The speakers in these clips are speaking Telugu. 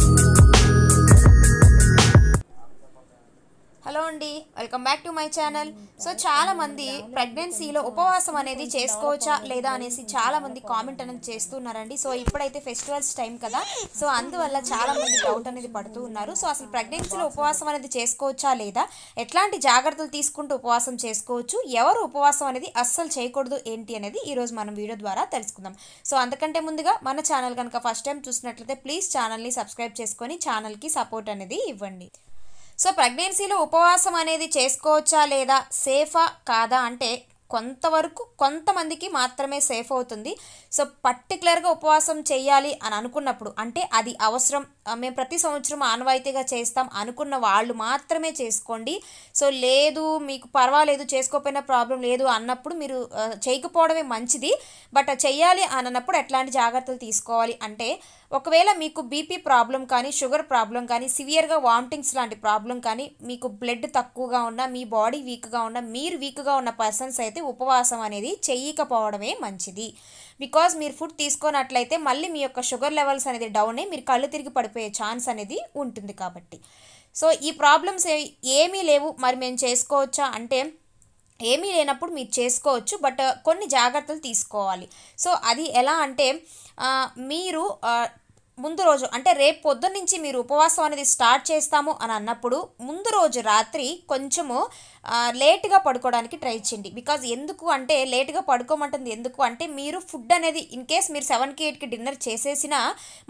you welcome back to my channel so చాలామంది ప్రెగ్నెన్సీలో ఉపవాసం అనేది చేసుకోవచ్చా లేదా అనేసి చాలామంది కామెంట్ అనేది చేస్తున్నారండి సో ఇప్పుడైతే ఫెస్టివల్స్ టైం కదా సో అందువల్ల చాలామంది డౌట్ అనేది పడుతూ ఉన్నారు సో అసలు ప్రెగ్నెన్సీలో ఉపవాసం అనేది చేసుకోవచ్చా లేదా ఎట్లాంటి జాగ్రత్తలు తీసుకుంటూ ఉపవాసం చేసుకోవచ్చు ఎవరు ఉపవాసం అనేది అస్సలు చేయకూడదు ఏంటి అనేది ఈరోజు మనం వీడియో ద్వారా తెలుసుకుందాం సో అందుకంటే ముందుగా మన ఛానల్ కనుక ఫస్ట్ టైం చూసినట్లయితే ప్లీజ్ ఛానల్ని సబ్స్క్రైబ్ చేసుకొని ఛానల్కి సపోర్ట్ అనేది ఇవ్వండి సో ప్రెగ్నెన్సీలో ఉపవాసం అనేది చేసుకోవచ్చా లేదా సేఫా కాదా అంటే కొంతవరకు కొంతమందికి మాత్రమే సేఫ్ అవుతుంది సో పర్టికులర్గా ఉపవాసం చేయాలి అని అనుకున్నప్పుడు అంటే అది అవసరం మేము ప్రతి సంవత్సరం ఆనవాయితీగా చేస్తాం అనుకున్న వాళ్ళు మాత్రమే చేసుకోండి సో లేదు మీకు పర్వాలేదు చేసుకోకపోయినా ప్రాబ్లం లేదు అన్నప్పుడు మీరు చేయకపోవడమే మంచిది బట్ చేయాలి అని అన్నప్పుడు ఎట్లాంటి జాగ్రత్తలు తీసుకోవాలి అంటే ఒకవేళ మీకు బీపీ ప్రాబ్లం కానీ షుగర్ ప్రాబ్లం కానీ సివియర్గా వామిటింగ్స్ లాంటి ప్రాబ్లం కానీ మీకు బ్లడ్ తక్కువగా ఉన్న మీ బాడీ వీక్గా ఉన్న మీరు వీక్గా ఉన్న పర్సన్స్ అయితే ఉపవాసం అనేది చేయకపోవడమే మంచిది బికాజ్ మీరు ఫుడ్ తీసుకున్నట్లయితే మళ్ళీ మీ యొక్క షుగర్ లెవెల్స్ అనేది డౌన్ అయ్యి మీరు కళ్ళు తిరిగి పడిపోయే ఛాన్స్ అనేది ఉంటుంది కాబట్టి సో ఈ ప్రాబ్లమ్స్ ఏమీ లేవు మరి మేము చేసుకోవచ్చా అంటే ఏమీ లేనప్పుడు మీరు చేసుకోవచ్చు బట్ కొన్ని జాగ్రత్తలు తీసుకోవాలి సో అది ఎలా అంటే మీరు ముందు రోజు అంటే రేపు పొద్దున్న నుంచి మీరు ఉపవాసం అనేది స్టార్ట్ చేస్తాము అని అన్నప్పుడు ముందు రోజు రాత్రి కొంచెము లేట్గా పడుకోవడానికి ట్రై చేయండి బికాజ్ ఎందుకు అంటే లేట్గా పడుకోమంటుంది ఎందుకు అంటే మీరు ఫుడ్ అనేది ఇన్ కేస్ మీరు సెవెన్కి ఎయిట్కి డిన్నర్ చేసేసినా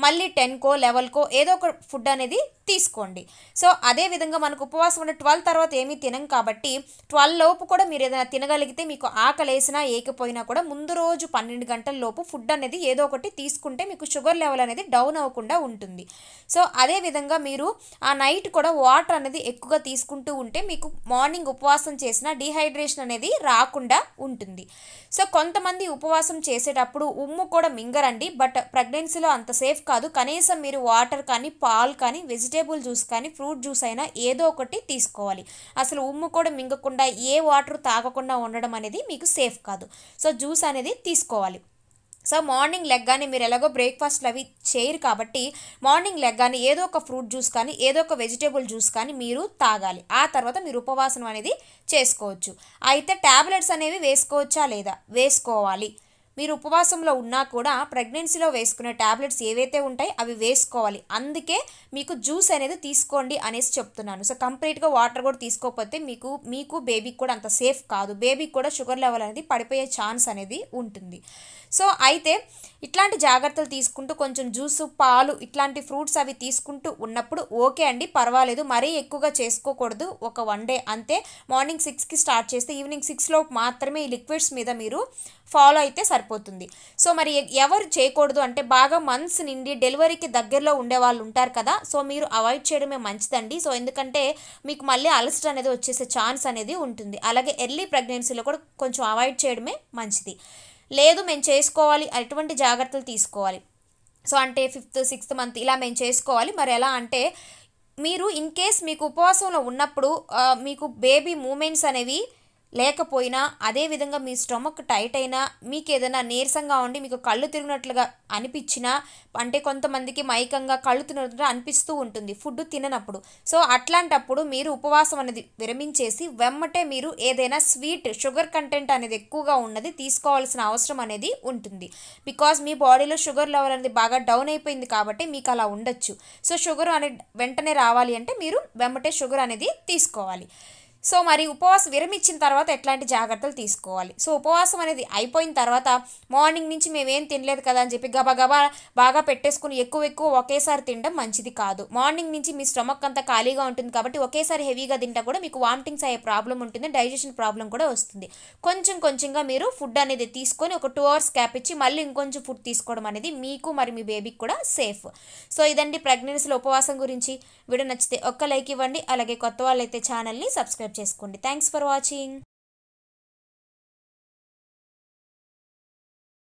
మళ్ళీ టెన్కో లెవెల్కో ఏదో ఒక ఫుడ్ అనేది తీసుకోండి సో అదే విధంగా మనకు ఉపవాసం ఉన్న ట్వెల్వ్ తర్వాత ఏమీ తినం కాబట్టి ట్వెల్వ్ లోపు కూడా మీరు ఏదైనా తినగలిగితే మీకు ఆకలేసినా ఏకపోయినా కూడా ముందు రోజు పన్నెండు గంటల లోపు ఫుడ్ అనేది ఏదో ఒకటి తీసుకుంటే మీకు షుగర్ లెవెల్ అనేది డౌన్ అవ్వకుండా ఉంటుంది సో అదే విధంగా మీరు ఆ నైట్ కూడా వాటర్ అనేది ఎక్కువగా తీసుకుంటూ ఉంటే మీకు మార్నింగ్ ఉపవాసం చేసిన డిహైడ్రేషన్ అనేది రాకుండా ఉంటుంది సో కొంతమంది ఉపవాసం చేసేటప్పుడు ఉమ్ము కూడా మింగరండి బట్ ప్రెగ్నెన్సీలో అంత సేఫ్ కాదు కనీసం మీరు వాటర్ కానీ పాలు కానీ వెజిటేబుల్ వెజిటేబుల్ జ్యూస్ కానీ ఫ్రూట్ జ్యూస్ అయినా ఏదో ఒకటి తీసుకోవాలి అసలు ఉమ్ము కూడా మింగకుండా ఏ వాటర్ తాగకుండా ఉండడం అనేది మీకు సేఫ్ కాదు సో జ్యూస్ అనేది తీసుకోవాలి సో మార్నింగ్ లెగ్గానే మీరు ఎలాగో బ్రేక్ఫాస్ట్లు అవి చేయరు కాబట్టి మార్నింగ్ లెగ్గానే ఏదో ఒక ఫ్రూట్ జ్యూస్ కానీ ఏదో ఒక వెజిటేబుల్ జ్యూస్ కానీ మీరు తాగాలి ఆ తర్వాత మీరు ఉపవాసం అనేది చేసుకోవచ్చు అయితే ట్యాబ్లెట్స్ అనేవి వేసుకోవచ్చా లేదా వేసుకోవాలి మీరు ఉపవాసంలో ఉన్నా కూడా ప్రెగ్నెన్సీలో వేసుకునే ట్యాబ్లెట్స్ ఏవైతే ఉంటాయో అవి వేసుకోవాలి అందుకే మీకు జ్యూస్ అనేది తీసుకోండి అనేసి చెప్తున్నాను సో కంప్లీట్గా వాటర్ కూడా తీసుకోకపోతే మీకు మీకు బేబీకి కూడా అంత సేఫ్ కాదు బేబీకి కూడా షుగర్ లెవెల్ అనేది పడిపోయే ఛాన్స్ అనేది ఉంటుంది సో అయితే ఇట్లాంటి జాగ్రత్తలు తీసుకుంటూ కొంచెం జ్యూస్ పాలు ఇట్లాంటి ఫ్రూట్స్ అవి తీసుకుంటూ ఉన్నప్పుడు ఓకే అండి పర్వాలేదు మరీ ఎక్కువగా చేసుకోకూడదు ఒక వన్ డే అంతే మార్నింగ్ సిక్స్కి స్టార్ట్ చేస్తే ఈవినింగ్ సిక్స్లో మాత్రమే ఈ లిక్విడ్స్ మీద మీరు ఫాలో అయితే సరిపోతుంది సరిపోతుంది సో మరి ఎవరు చేయకూడదు అంటే బాగా మంత్స్ నిండి డెలివరీకి దగ్గరలో ఉండే వాళ్ళు ఉంటారు కదా సో మీరు అవాయిడ్ చేయడమే మంచిదండి సో ఎందుకంటే మీకు మళ్ళీ అలసట అనేది వచ్చేసే ఛాన్స్ అనేది ఉంటుంది అలాగే ఎర్లీ ప్రెగ్నెన్సీలో కూడా కొంచెం అవాయిడ్ చేయడమే మంచిది లేదు మేము చేసుకోవాలి అటువంటి జాగ్రత్తలు తీసుకోవాలి సో అంటే ఫిఫ్త్ సిక్స్త్ మంత్ ఇలా మేము చేసుకోవాలి మరి ఎలా అంటే మీరు ఇన్ కేస్ మీకు ఉపవాసంలో ఉన్నప్పుడు మీకు బేబీ మూమెంట్స్ అనేవి లేకపోయినా అదేవిధంగా మీ స్టొమక్ టైట్ అయినా మీకు ఏదైనా నీరసంగా ఉండి మీకు కళ్ళు తిరిగినట్లుగా అనిపించినా అంటే కొంతమందికి మైకంగా కళ్ళు తిరిగినట్లుగా అనిపిస్తూ ఉంటుంది ఫుడ్ తిననప్పుడు సో అట్లాంటప్పుడు మీరు ఉపవాసం అనేది విరమించేసి వెమ్మటే మీరు ఏదైనా స్వీట్ షుగర్ కంటెంట్ అనేది ఎక్కువగా ఉన్నది తీసుకోవాల్సిన అవసరం అనేది ఉంటుంది బికాజ్ మీ బాడీలో షుగర్ లెవెల్ అనేది బాగా డౌన్ అయిపోయింది కాబట్టి మీకు అలా ఉండొచ్చు సో షుగర్ అనేది వెంటనే రావాలి అంటే మీరు వెమ్మటే షుగర్ అనేది తీసుకోవాలి సో మరి ఉపవాసం విరమించిన తర్వాత ఎట్లాంటి జాగ్రత్తలు తీసుకోవాలి సో ఉపవాసం అనేది అయిపోయిన తర్వాత మార్నింగ్ నుంచి మేమేం తినలేదు కదా అని చెప్పి గబగబా బాగా పెట్టేసుకుని ఎక్కువ ఎక్కువ ఒకేసారి తినడం మంచిది కాదు మార్నింగ్ నుంచి మీ స్టమక్ అంతా ఖాళీగా ఉంటుంది కాబట్టి ఒకేసారి హెవీగా తింటా కూడా మీకు వామిటింగ్స్ అయ్యే ప్రాబ్లం ఉంటుంది డైజెషన్ ప్రాబ్లం కూడా వస్తుంది కొంచెం కొంచెంగా మీరు ఫుడ్ అనేది తీసుకొని ఒక టూ అవర్స్ క్యాప్ ఇచ్చి మళ్ళీ ఇంకొంచెం ఫుడ్ తీసుకోవడం అనేది మీకు మరి మీ బేబీకి కూడా సేఫ్ సో ఇదండి ప్రెగ్నెన్సీలో ఉపవాసం గురించి వీడియో నచ్చితే ఒక్క లైక్ ఇవ్వండి అలాగే కొత్త వాళ్ళైతే ఛానల్ని సబ్స్క్రైబ్ సబ్స్క్రైబ్ చేసుకోండి థ్యాంక్స్ ఫర్ వాచింగ్